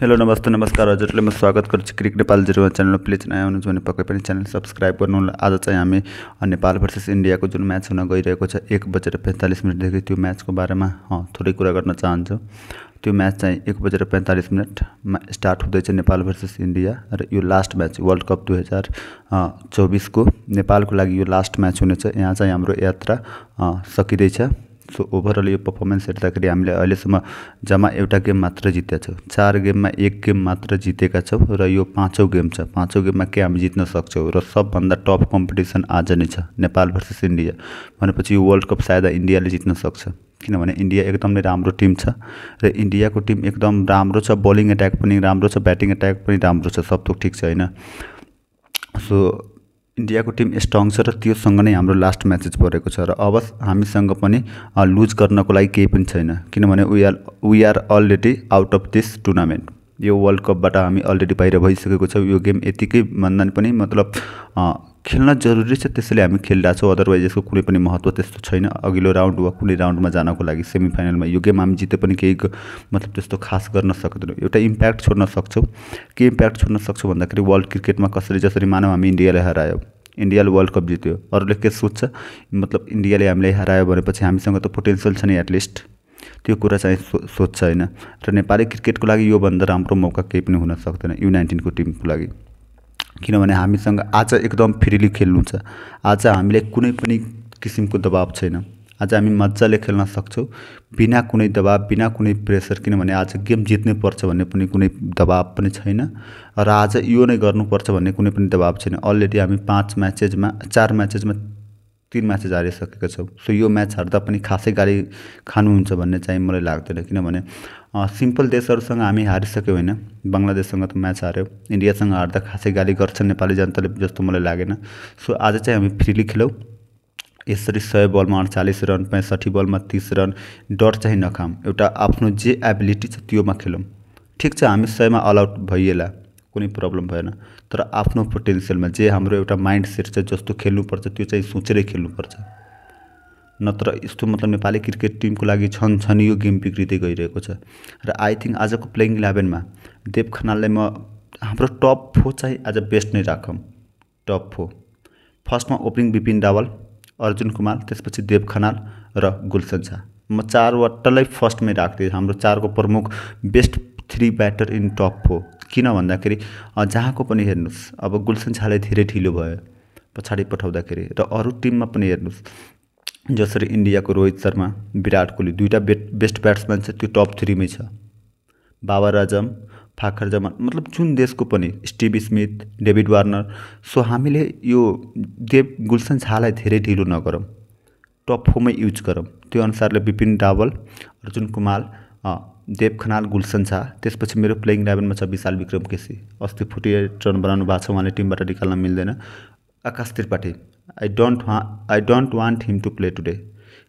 hello नमस्ते नमस्कार हजुरलाई म स्वागत गर्छु क्रिकेट नेपाल जिरो च्यानलमा प्लिज नयाँ हुनुहुन्छ भने पक्कै पनि च्यानल सब्सक्राइब गर्नु आज चाहिँ हामी नेपाल भर्सेस इन्डियाको जुन म्याच हुन गइरहेको छ एक बजेर पैँतालिस मिनटदेखि त्यो म्याचको बारेमा थोरै कुरा गर्न चाहन्छु त्यो म्याच चाहिँ एक बजेर पैँतालिस मिनटमा स्टार्ट हुँदैछ नेपाल भर्सेस इन्डिया र यो लास्ट म्याच वर्ल्ड कप दुई हजार चौबिसको नेपालको लागि यो लास्ट म्याच हुनेछ यहाँ चाहिँ हाम्रो यात्रा सकिँदैछ सो ओभरअल यो पर्फर्मेन्स हेर्दाखेरि हामीले अहिलेसम्म जम्मा एउटा गेम मात्र जितेका छौँ चार गेममा एक गेम मात्र जितेका छौँ र यो पाँचौँ गेम छ पाँचौँ गेममा के हामी जित्न सक्छौँ र सबभन्दा टप कम्पिटिसन आज नै छ नेपाल भर्सेस इन्डिया भनेपछि यो वर्ल्ड कप सायद इन्डियाले जित्न सक्छ किनभने इन्डिया एकदमै राम्रो टिम छ र इन्डियाको टिम एकदम राम्रो छ बलिङ एट्याक पनि राम्रो छ ब्याटिङ एट्याक पनि राम्रो छ सब थोक ठिक छ होइन सो इन्डियाको टिम स्ट्रङ छ र त्योसँग नै हाम्रो लास्ट म्याचेज परेको छ र अब हामीसँग पनि लुज गर्नको लागि केही पनि छैन किनभने we are we are already out of this tournament यो वर्ल्ड कपबाट हामी अलरेडी बाहिर भइसकेको छ यो गेम यतिकै भन्दा पनि मतलब खेल्न जरुरी छ त्यसैले हामी छौँ अदरवाइज यसको कुनै पनि महत्त्व त्यस्तो छैन अघिल्लो राउन्ड वा कुनै राउन्डमा जानको लागि सेमिफाइनलमा यो गेम हामी जिते पनि केही मतलब त्यस्तो खास गर्न सक्दैनौँ एउटा इम्प्याक्ट छोड्न सक्छौँ के इम्प्याक्ट छोड्न सक्छौँ भन्दाखेरि वर्ल्ड क्रिकेटमा कसरी जसरी मानव हामी इन्डियालाई हरायो इन्डियाले वर्ल्ड कप जित्यो अरूले के सोध्छ मतलब इन्डियाले हामीलाई हरायो भनेपछि हामीसँग त पोटेन्सियल छ नि एटलिस्ट त्यो कुरा चाहिँ सो सोध्छ होइन र नेपाली क्रिकेटको लागि योभन्दा राम्रो मौका केही पनि हुन सक्दैन यु नाइन्टिनको टिमको लागि किनभने हामीसँग आज एकदम फ्रिली खेल्नु छ आज हामीलाई कुनै पनि किसिमको दबाब छैन आज हामी मजाले खेल्न सक्छौँ बिना कुनै दबाब बिना कुनै प्रेसर किनभने आज गेम जित्नै पर्छ भन्ने पनि कुनै दबाब पनि छैन र आज यो नै गर्नुपर्छ भन्ने कुनै पनि दबाब छैन अलरेडी हामी पाँच म्याचेजमा चार म्याचेजमा तिन म्याचेज हारिसकेका छौँ सो यो म्याच हार्दा पनि खासै गाली खानुहुन्छ भन्ने चाहिँ मलाई लाग्दैन किनभने सिम्पल देशहरूसँग हामी हारिसक्यौँ होइन बङ्गलादेशसँग त म्याच हार्यो इन्डियासँग हार्दा खासै गाली गर्छ नेपाली जनताले जस्तो मलाई लागेन सो आज चाहिँ हामी फ्रिली खेलौँ यसरी सय बलमा अडचालिस रन पैँसठी बलमा तिस रन डर चाहिँ नखाम एउटा आफ्नो जे एबिलिटी छ त्योमा खेलौँ ठिक छ हामी सयमा अल आउट भइएला कुनै प्रब्लम भएन तर आफ्नो पोटेन्सियलमा जे हाम्रो एउटा माइन्ड सेट छ जस्तो खेल्नुपर्छ त्यो चाहिँ सोचेरै खेल्नुपर्छ नत्र यस्तो मतलब नेपाली क्रिकेट टिमको लागि छन् छन् यो गेम बिग्रिँदै गइरहेको छ र आई थिङ्क आजको प्लेइङ इलेभेनमा देव खनाललाई म हाम्रो टप फोर चाहिँ आज बेस्ट नै राखौँ टप फोर फर्स्टमा ओपनिङ बिपिन रावल अर्जुन कुमार त्यसपछि देव खनाल र गुलसन झा म चारवटालाई फर्स्टमै राख्दै हाम्रो चारको प्रमुख best three batter in top four किन भन्दाखेरि जहाँको पनि हेर्नुहोस् अब गुलसन छाले धेरै ढिलो भयो पछाडि पठाउँदाखेरि र अरू टिममा पनि हेर्नुहोस् जसरी इन्डियाको रोहित शर्मा विराट कोहली दुईवटा बे बेस्ट ब्याट्सम्यान छ त्यो टप थ्रीमै छ बाबर आजम फाखर जमान मतलब जुन देशको पनि Steve Smith David Warner so हामीले यो देव गुलसन झालाई धेरै ढिलो नगरौँ टप फोरमै युज गरौँ त्यो अनुसारले विपिन रावल अर्जुन कुमार देव खनाल गुलसन झा त्यसपछि मेरो प्लेइङ इलेभेनमा छ विशाल विक्रम केसी अस्ति फुटिए एट रन बनाउनु भएको छ उहाँले टिमबाट निकाल्न मिल्दैन आकाश त्रिपाठी आई डोन्ट वा I don't want him to play today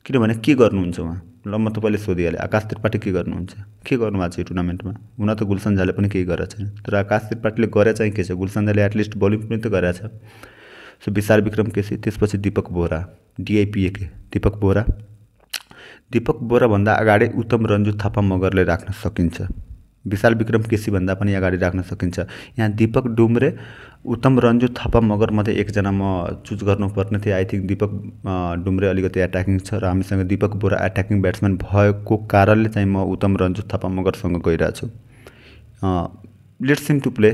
किनभने के गर्नुहुन्छ उहाँ ल म तपाईँले सोधिहालेँ आकाश त्रिपाठी के गर्नुहुन्छ के गर्नुभएको छ यो टुर्नामेन्टमा हुन त गुलसन झाले पनि केही गरेको छैन तर आकाश त्रिपाठीले गरे चाहिँ के छ गुलसन झाले एटलिस्ट बलिङ पनि त गरेको छ सो विशाल विक्रम केसी त्यसपछि दिपक बोरा डिआइपिएके दिपक बोरा दिपक बोराभन्दा अगाडि उत्तम रन्जु थापा मगरले राख्न सकिन्छ विशाल विक्रम केसीभन्दा पनि अगाडि राख्न सकिन्छ यहाँ दिपक डुम्रे उत्तम रन्जु थापा मगर मात्रै एकजना म चुज गर्नुपर्ने थिएँ आई थिङ्क दीपक डुम्रे अलिकति एट्याकिङ छ र हामीसँग दिपक बोरा एट्याकिङ ब्याट्सम्यान भएको कारणले चाहिँ म उत्तम रन्जु थापा मगरसँग गइरहेको छु लेट्स सिम टु प्ले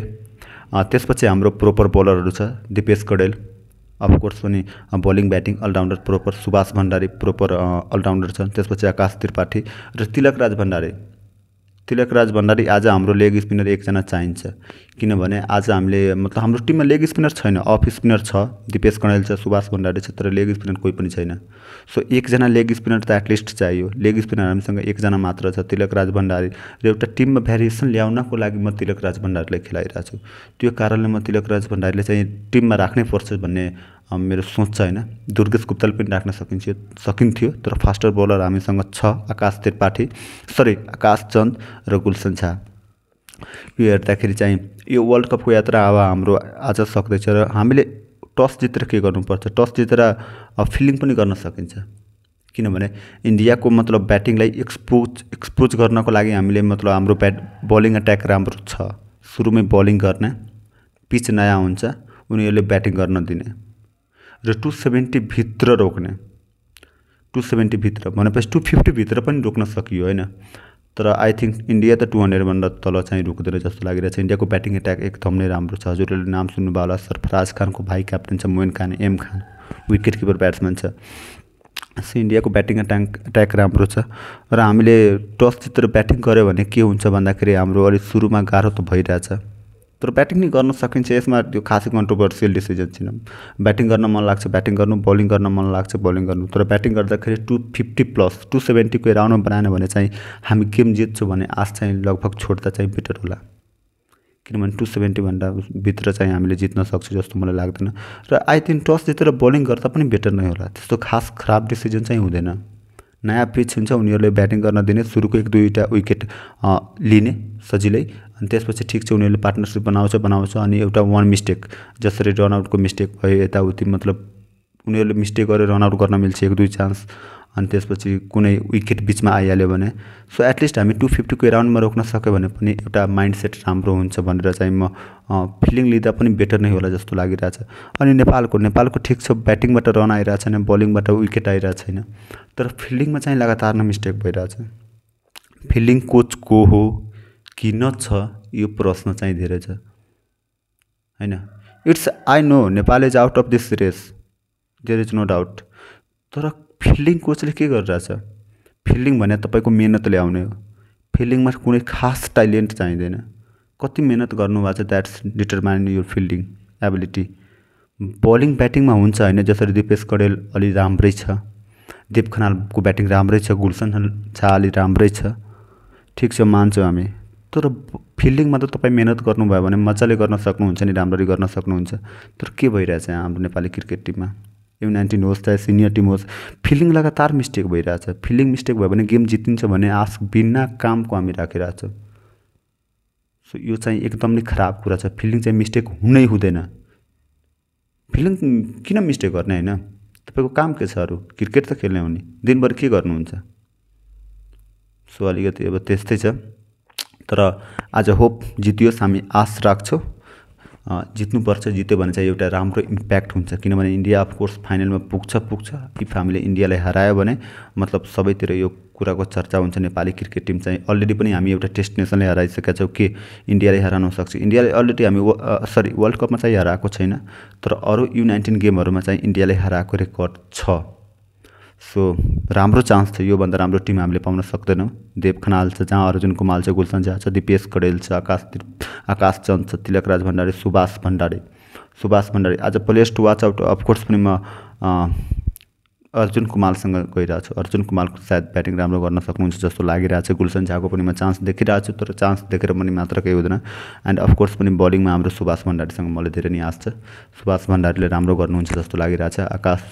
त्यसपछि हाम्रो प्रोपर बोलरहरू छ दिपेश कडेल अफकोर्स पनि बलिङ ब्याटिङ अलराउन्डर प्रोपर सुभाष भण्डारी प्रोपर अलराउन्डर छन् त्यसपछि आकाश त्रिपाठी र तिलकराज भण्डारी तिलकराज भण्डारी आज हाम्रो लेग स्पिनर एकजना चाहिन्छ किनभने आज हामीले मतलब हाम्रो टिममा लेग स्पिनर छैन अफ स्पिनर छ दिपेश कणेल छ सुभाष भण्डारी छ तर लेग स्पिनर कोही पनि छैन सो एकजना लेग स्पिनर त एटलिस्ट चाहियो लेग स्पिनर हामीसँग एकजना मात्र छ तिलकराज भण्डारी र एउटा टिममा भेरिएसन ल्याउनको लागि म तिलकराज भण्डारीलाई खेलाइरहेको छु त्यो कारणले म तिलकराज भण्डारीले चाहिँ टिममा राख्नै पर्छ भन्ने मेरो सोच छ होइन दुर्गेश गुप्ताले पनि राख्न सकिन्छ सकिन्थ्यो तर फास्टर बोलर हामीसँग छ आकाश त्रिपाठी सरी आकाश चन्द र गुलसन झा यो हेर्दाखेरि चाहिँ यो वर्ल्ड कपको यात्रा अब हाम्रो आज सक्दैछ र हामीले टस जितेर के गर्नुपर्छ टस जितेर फिल्डिङ पनि गर्न सकिन्छ किनभने इन्डियाको मतलब ब्याटिङलाई एक्सपोज एक्सपोज गर्नको लागि हामीले मतलब हाम्रो ब्याट बलिङ अट्याक राम्रो छ सुरुमै बलिङ गर्ने पिच नयाँ हुन्छ उनीहरूले ब्याटिङ गर्न दिने र टु सेभेन्टीभित्र रोक्ने टु सेभेन्टीभित्र भनेपछि टु फिफ्टीभित्र पनि रोक्न सकियो होइन तर आई थिङ्क इन्डिया त टु हन्ड्रेडभन्दा तल चाहिँ रोक्दैन जस्तो लागिरहेको छ इन्डियाको ब्याटिङ एट्याक एकदम नै राम्रो छ हजुरहरूले नाम सुन्नुभयो होला सरफराज खानको भाइ क्याप्टन छ Moin Khan M Khan wicket keeper batsman छ जस्तै इन्डियाको ब्याटिङ एट्याक राम्रो छ र हामीले टस जितेर ब्याटिङ गऱ्यो भने के हुन्छ भन्दाखेरि हाम्रो अलिक सुरुमा गाह्रो त भइरहेछ तर ब्याटिङ नै गर्न सकिन्छ यसमा त्यो खासै कन्ट्रोभर्सियल डिसिजन छैन ब्याटिङ गर्न मन लाग्छ ब्याटिङ गर्नु बलिङ गर्न मन लाग्छ बलिङ गर्नु तर ब्याटिङ गर्दाखेरि टु फिफ्टी प्लस टु सेभेन्टीको राउन्डमा बनाएन भने चाहिँ हामी गेम जित्छौँ भने आश चाहिँ लगभग छोड्दा चाहिँ बेटर होला किनभने टु सेभेन्टीभन्दा भित्र चाहिँ हामीले जित्न सक्छौँ जस्तो मलाई लाग्दैन र आई थिङ्क टस जितेर बलिङ गर्दा पनि बेटर नै होला त्यस्तो खास खराब डिसिजन चाहिँ हुँदैन नयाँ पिच हुन्छ उनीहरूले ब्याटिङ गर्न दिने सुरुको एक दुईवटा विकेट लिने सजिलै अनि त्यसपछि ठिक छ उनीहरूले पार्टनरसिप बनाउँछ बनाउँछ अनि एउटा वान मिस्टेक जसरी रनआउटको मिस्टेक भयो यताउति मतलब उनीहरूले मिस्टेक गरेर रनआउट गर्न मिल्छ एक दुई चान्स अनि त्यसपछि कुनै विकेट बिचमा आइहाल्यो भने सो एटलिस्ट हामी टु फिफ्टीको एराउन्डमा रोक्न सक्यो भने पनि एउटा माइन्ड सेट राम्रो हुन्छ भनेर चाहिँ म फिल्डिङ लिँदा पनि बेटर नै होला जस्तो लागिरहेछ अनि नेपालको नेपालको ठिक छ ब्याटिङबाट रन आइरहेको छैन बलिङबाट विकेट आइरहेको छैन तर फिल्डिङमा चाहिँ लगातार नै मिस्टेक भइरहेछ फिल्डिङ कोच को हो किन छ यो प्रश्न चाहिँ धेरै छ होइन it's I know Nepal is out of this race there is no doubt तर फिल्डिङ कोचले के गरिरहेछ फिल्डिङ भने तपाईँको मेहनतले आउने हो फिल्डिङमा कुनै खास ट्यालेन्ट चाहिँदैन कति मेहनत गर्नुभएको छ द्याट्स डिटरमाइन यो फिल्डिङ एबिलिटी बलिङ ब्याटिङमा हुन्छ होइन जसरी दिपेश कडेल अलि राम्रै छ देव खनालको ब्याटिङ राम्रै छ गुलसन झा अलि राम्रै छ ठिक छ मान्छौँ हामी तर फिल्डिङमा त तपाईँ मिहिनेत गर्नुभयो भने मजाले गर्न सक्नुहुन्छ नि राम्ररी गर्न सक्नुहुन्छ तर के भइरहेछ हाम्रो नेपाली क्रिकेट टिममा यु नाइन्टिन होस् चाहे सिनियर टिम होस् फिल्डिङ लगातार मिस्टेक भइरहेछ फिल्डिङ मिस्टेक भयो भने गेम जितिन्छ भने आस बिना कामको हामी छ सो यो चाहिँ एकदमै खराब कुरा छ फिल्डिङ चाहिँ मिस्टेक हुनै हुँदैन फिल्डिङ किन मिस्टेक गर्ने होइन तपाईँको काम के छ अरू क्रिकेट त खेल्ने हो नि दिनभरि के गर्नुहुन्छ सो अलिकति अब त्यस्तै छ तर आज होप जितियोस् हामी आश राख्छौँ जित्नुपर्छ जित्यो भने चाहिँ एउटा राम्रो इम्प्याक्ट हुन्छ किनभने इन्डिया अफकोर्स फाइनलमा पुग्छ पुग्छ इफ हामीले इन्डियालाई हरायो भने मतलब सबैतिर यो कुराको चर्चा हुन्छ नेपाली क्रिकेट टिम चाहिँ अलरेडी पनि हामी एउटा टेस्ट नेसनले हराइसकेका छौँ के इन्डियाले हराउन सक्छ इन्डियाले अलरेडी हामी सरी वर्ल्ड कपमा चाहिँ हराएको छैन तर अरू यु नाइन्टिन गेमहरूमा चाहिँ इन्डियाले हराएको रेकर्ड छ सो राम्रो चान्स थियो योभन्दा राम्रो टिम हामीले पाउन सक्दैनौँ देव खनाल छ जहाँ अर्जुन कुमार छ गुलसन झा छ दिपेश कडेल छ आकाश आकाश चन्द छ तिलकराज भण्डारी सुभाष भण्डारी सुभाष भण्डारी आज place to watch out of course पनि म अर्जुन कुमारसँग गइरहेको छु अर्जुन कुमारको सायद ब्याटिङ राम्रो गर्न सक्नुहुन्छ जस्तो लागिरहेको छ गुलसन झाको पनि म चान्स देखिरहेको छु तर चान्स देखेर पनि मात्र केही हुँदैन एन्ड अफकोर्स पनि बलिङमा हाम्रो सुभाष भण्डारीसँग मलाई धेरै नै आश छ सुभाष भण्डारीले राम्रो गर्नुहुन्छ जस्तो लागिरहेछ आकाश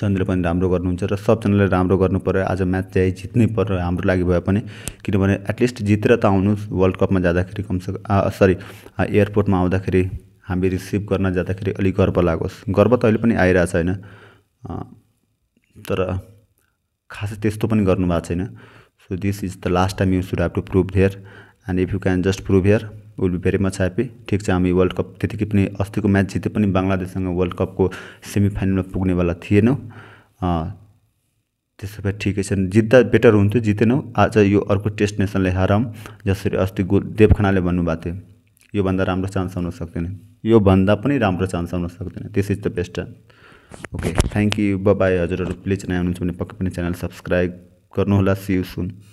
सबजनाले पनि राम्रो गर्नुहुन्छ र सबजनाले राम्रो गर्नु पऱ्यो आज म्याच चाहिँ जित्नै पऱ्यो हाम्रो लागि भए पनि किनभने एटलिस्ट जितेर त आउनुहोस् वर्ल्ड कपमा जाँदाखेरि कमसे सरी एयरपोर्टमा आउँदाखेरि हामी रिसिभ गर्न जाँदाखेरि अलिक गर्व लागोस् गर्व त अहिले पनि आइरहेको छ होइन तर खासै त्यस्तो पनि गर्नुभएको छैन so this is the last time you should have to prove there and if you can just prove here will be very much happy ठिक छ हामी वर्ल्ड कप त्यतिकै पनि अस्तिको म्याच जिते पनि बङ्गलादेशसँग वर्ल्ड कपको सेमिफाइनलमा पुग्नेवाला थिएनौँ त्यसो भए ठिकै छ जित्दा बेटर हुन्थ्यो जितेनौँ आज यो अर्को टेस्ट नेसनले हारौँ जसरी अस्ति गो देव भन्नुभएको थियो योभन्दा राम्रो चान्स आउन सक्दैन योभन्दा पनि राम्रो चान्स आउन सक्दैन this is the best chance okay thank you bye हजुरहरू प्लिज नयाँ हुनुहुन्छ भने पक्कै पनि च्यानल सब्सक्राइब गर्नुहोला सियु सुन